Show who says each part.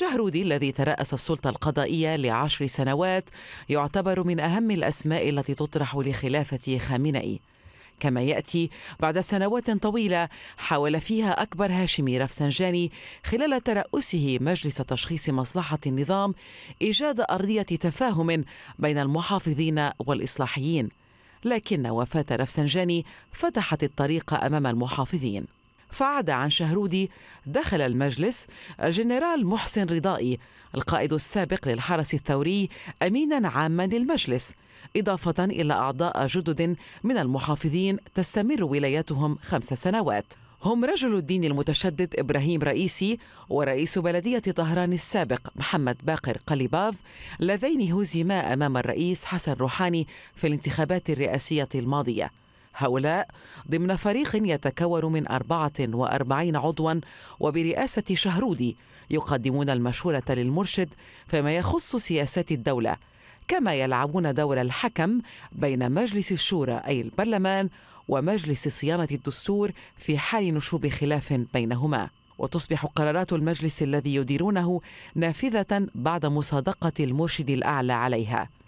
Speaker 1: شهرودي الذي ترأس السلطة القضائية لعشر سنوات يعتبر من أهم الأسماء التي تطرح لخلافة خامنئي كما يأتي بعد سنوات طويلة حاول فيها أكبر هاشمي رفسنجاني خلال ترأسه مجلس تشخيص مصلحة النظام إيجاد أرضية تفاهم بين المحافظين والإصلاحيين لكن وفاة رفسنجاني فتحت الطريق أمام المحافظين فعد عن شهرودي دخل المجلس الجنرال محسن رضائي القائد السابق للحرس الثوري امينا عاما للمجلس اضافه الى اعضاء جدد من المحافظين تستمر ولايتهم خمس سنوات هم رجل الدين المتشدد ابراهيم رئيسي ورئيس بلديه طهران السابق محمد باقر قليباف اللذين هزما امام الرئيس حسن روحاني في الانتخابات الرئاسيه الماضيه هؤلاء ضمن فريق يتكون من 44 عضوا وبرئاسة شهرودي يقدمون المشورة للمرشد فيما يخص سياسات الدولة كما يلعبون دور الحكم بين مجلس الشورى أي البرلمان ومجلس صيانة الدستور في حال نشوب خلاف بينهما وتصبح قرارات المجلس الذي يديرونه نافذة بعد مصادقة المرشد الأعلى عليها